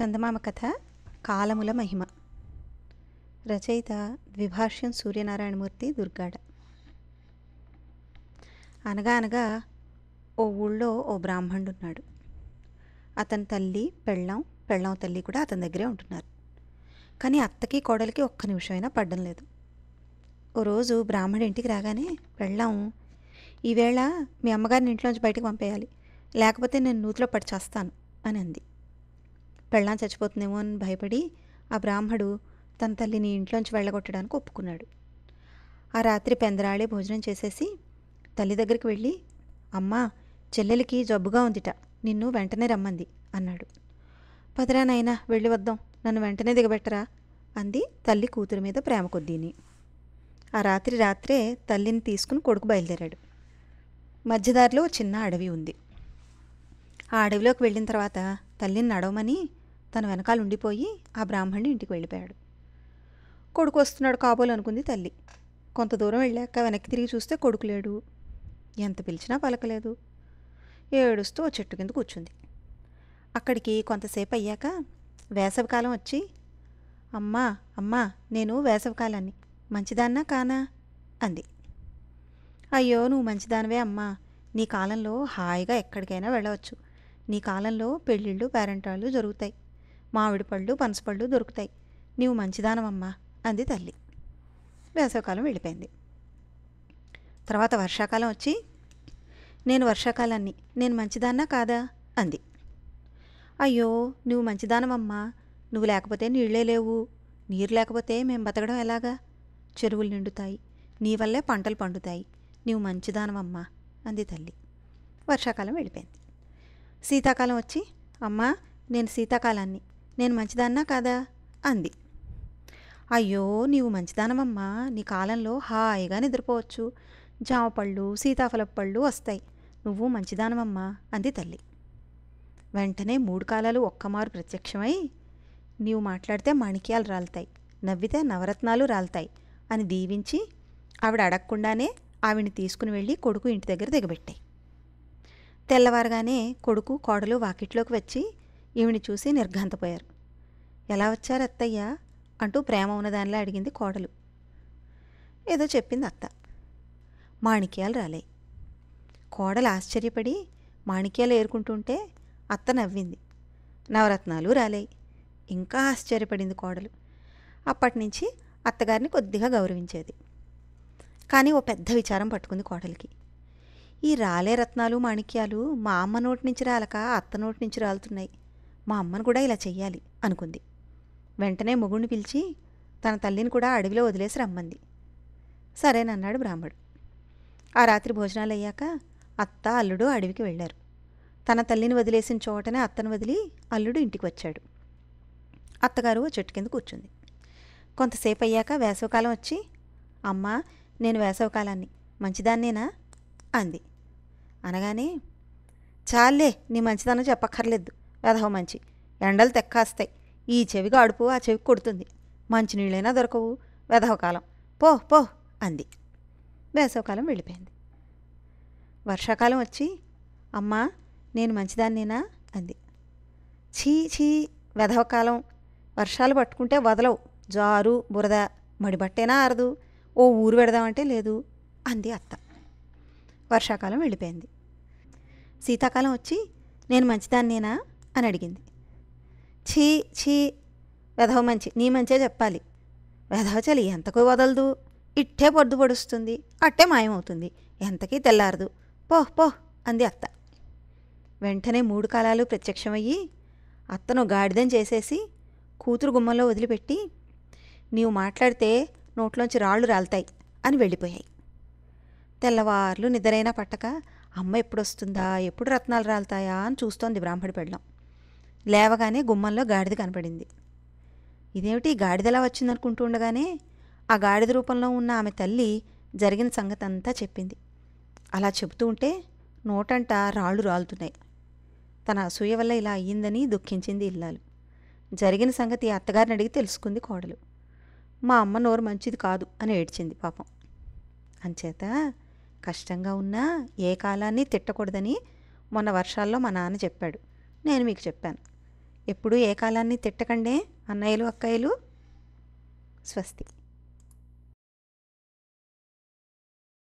చందమామ కథ కాలముల మహిమ రచయిత ద్విభాష్యం సూర్యనారాయణమూర్తి దుర్గాడ అనగా అనగా ఓ ఊళ్ళో ఓ బ్రాహ్మణుడు ఉన్నాడు అతని తల్లి పెళ్ళాం పెళ్ళాం తల్లి కూడా అతని దగ్గరే ఉంటున్నారు కానీ అత్తకి కోడలికి ఒక్క నిమిషమైనా పడ్డం లేదు ఓ రోజు బ్రాహ్మడు ఇంటికి రాగానే పెళ్ళాం ఈవేళ మీ అమ్మగారిని ఇంట్లోంచి బయటకు పంపేయాలి లేకపోతే నేను నూతిలో పడి చేస్తాను అని అంది పెళ్ళాం చచ్చిపోతుందేమో అని భయపడి ఆ బ్రాహ్మడు తన తల్లిని ఇంట్లోంచి వెళ్ళగొట్టడానికి ఒప్పుకున్నాడు ఆ రాత్రి పెందరాళే భోజనం చేసేసి తల్లి దగ్గరికి వెళ్ళి అమ్మా చెల్లెలికి జబ్బుగా ఉందిట నిన్ను వెంటనే రమ్మంది అన్నాడు పదరా నాయనా వెళ్ళి వద్దాం నన్ను వెంటనే దిగబెట్టరా అంది తల్లి కూతురు మీద ప్రేమ కొద్దీని ఆ రాత్రి రాత్రే తల్లిని తీసుకుని కొడుకు బయలుదేరాడు మధ్యదారిలో చిన్న అడవి ఉంది ఆ అడవిలోకి వెళ్ళిన తర్వాత తల్లిని నడవమని తన వెనకాల ఉండిపోయి ఆ బ్రాహ్మణి ఇంటికి వెళ్ళిపోయాడు కొడుకు వస్తున్నాడు కాబోలు అనుకుంది తల్లి కొంత దూరం వెళ్ళాక వెనక్కి తిరిగి చూస్తే కొడుకు లేడు ఎంత పిలిచినా పలకలేదు ఏడుస్తూ ఓ చెట్టు కింద కూర్చుంది అక్కడికి కొంతసేపు అయ్యాక వేసవికాలం వచ్చి అమ్మా అమ్మా నేను వేసవికాలాన్ని మంచిదాన్నా కానా అంది అయ్యో నువ్వు మంచిదానివే అమ్మా నీ కాలంలో హాయిగా ఎక్కడికైనా వెళ్ళవచ్చు నీ కాలంలో పెళ్ళిళ్ళు పేరెంటాళ్ళు జరుగుతాయి మామిడి పళ్ళు పనసపళ్ళు దొరుకుతాయి నీవు మంచిదానమమ్మా అంది తల్లి వేసవకాలం వెళ్ళిపోయింది తర్వాత వర్షాకాలం వచ్చి నేను వర్షాకాలాన్ని నేను మంచిదాన్నా కాదా అంది అయ్యో నువ్వు మంచిదానమమ్మా నువ్వు లేకపోతే నీళ్లే లేవు నీరు లేకపోతే మేము బతకడం ఎలాగా చెరువులు నిండుతాయి నీ వల్లే పంటలు పండుతాయి నువ్వు మంచిదానమమ్మా అంది తల్లి వర్షాకాలం వెళ్ళిపోయింది శీతాకాలం వచ్చి అమ్మా నేను శీతాకాలాన్ని నేను మంచిదాన్నా కాదా అంది అయ్యో నీవు మంచిదానమమ్మా నీ కాలంలో హాయిగా నిద్రపోవచ్చు జామపళ్ళు సీతాఫల పళ్ళు వస్తాయి నువ్వు మంచిదానమమ్మా అంది తల్లి వెంటనే మూడు కాలాలు ఒక్కమారు ప్రత్యక్షమై నీవు మాట్లాడితే మాణిక్యాలు రాలుతాయి నవ్వితే నవరత్నాలు రాలుతాయి అని దీవించి ఆవిడ అడగకుండానే ఆవిడని తీసుకుని వెళ్ళి కొడుకు ఇంటి దగ్గర దిగబెట్టాయి తెల్లవారగానే కొడుకు కోడలు వాకిట్లోకి వచ్చి ఈవిని చూసి నిర్ఘాంతపోయారు ఎలా వచ్చారు అత్తయ్య అంటూ ప్రేమ ఉన్నదానిలా అడిగింది కోడలు ఏదో చెప్పింది అత్త మాణిక్యాలు రాలే కోడలు ఆశ్చర్యపడి మాణిక్యాలు ఏరుకుంటుంటే అత్త నవ్వింది నవరత్నాలు రాలేయి ఇంకా ఆశ్చర్యపడింది కోడలు అప్పటి నుంచి అత్తగారిని కొద్దిగా గౌరవించేది కానీ ఓ పెద్ద విచారం పట్టుకుంది కోడలికి ఈ రాలే రత్నాలు మాణిక్యాలు మా అమ్మ నోటి నుంచి రాలక అత్త నోటి నుంచి రాలుతున్నాయి మా అమ్మను కూడా ఇలా చెయ్యాలి అనుకుంది వెంటనే మొగుణ్ణి పిలిచి తన తల్లిని కూడా అడవిలో వదిలేసి రమ్మంది సరేనన్నాడు బ్రాహ్మడు ఆ రాత్రి భోజనాలు అయ్యాక అత్త అల్లుడు అడవికి వెళ్ళారు తన తల్లిని వదిలేసిన చోటనే అత్తను వదిలి అల్లుడు ఇంటికి వచ్చాడు అత్తగారు చెట్టు కింద కూర్చుంది కొంతసేపు అయ్యాక వేసవకాలం వచ్చి అమ్మ నేను వేసవకాలాన్ని మంచిదాన్నేనా అంది అనగానే చాలే నీ మంచిదనం చెప్పక్కర్లేదు వెధవ మంచి ఎండలు తెక్కాస్తాయి ఈ చెవి గాడుపు ఆ చెవికి కొడుతుంది మంచినీళ్ళైనా దొరకవు వెధవకాలం పో పో అంది వేసవకాలం వెళ్ళిపోయింది వర్షాకాలం వచ్చి అమ్మా నేను మంచిదాన్నేనా అంది ఛీ ఛీ వెధవకాలం వర్షాలు పట్టుకుంటే వదలవు జారు బురద మడిబట్టేనా ఆరదు ఓ ఊరు పెడదామంటే లేదు అంది అత్త వర్షాకాలం వెళ్ళిపోయింది శీతాకాలం వచ్చి నేను మంచిదాన్నేనా అని అడిగింది ఛీ ఛీ వెధవ మంచి నీ మంచే చెప్పాలి వెధవ చలి ఎంతకు వదలదు ఇట్టే పొద్దు పొడుస్తుంది అట్టే మాయమవుతుంది ఎంతకీ తెల్లారదు పోహ్ పోహ్ అంది అత్త వెంటనే మూడు కాలాలు ప్రత్యక్షమయ్యి అత్తను గాడిదం చేసేసి కూతురు గుమ్మంలో వదిలిపెట్టి నీవు మాట్లాడితే నోట్లోంచి రాళ్ళు రాలుతాయి అని వెళ్ళిపోయాయి తెల్లవార్లు నిద్రైనా పట్టక అమ్మ ఎప్పుడొస్తుందా ఎప్పుడు రత్నాలు రాలుతాయా అని చూస్తోంది బ్రాహ్మడి పెళ్ళం లేవగానే గుమ్మంలో గాడిద కనపడింది ఇదేమిటి గాడిదలా వచ్చిందనుకుంటూ ఉండగానే ఆ గాడిద రూపంలో ఉన్న ఆమె తల్లి జరిగిన సంగతి అంతా చెప్పింది అలా చెబుతూ ఉంటే నోటంట రాళ్ళు రాలుతున్నాయి తన అసూయ వల్ల ఇలా అయ్యిందని దుఃఖించింది ఇల్లాలు జరిగిన సంగతి అత్తగారిని అడిగి తెలుసుకుంది కోడలు మా అమ్మ నోరు మంచిది కాదు అని ఏడ్చింది పాపం అంచేత కష్టంగా ఉన్నా ఏ కాలాన్ని తిట్టకూడదని మొన్న వర్షాల్లో మా నాన్న చెప్పాడు నేను మీకు చెప్పాను ఎప్పుడూ ఏ కాలాన్ని తిట్టకండే అన్నయ్యలు అక్కయ్యలు స్వస్తి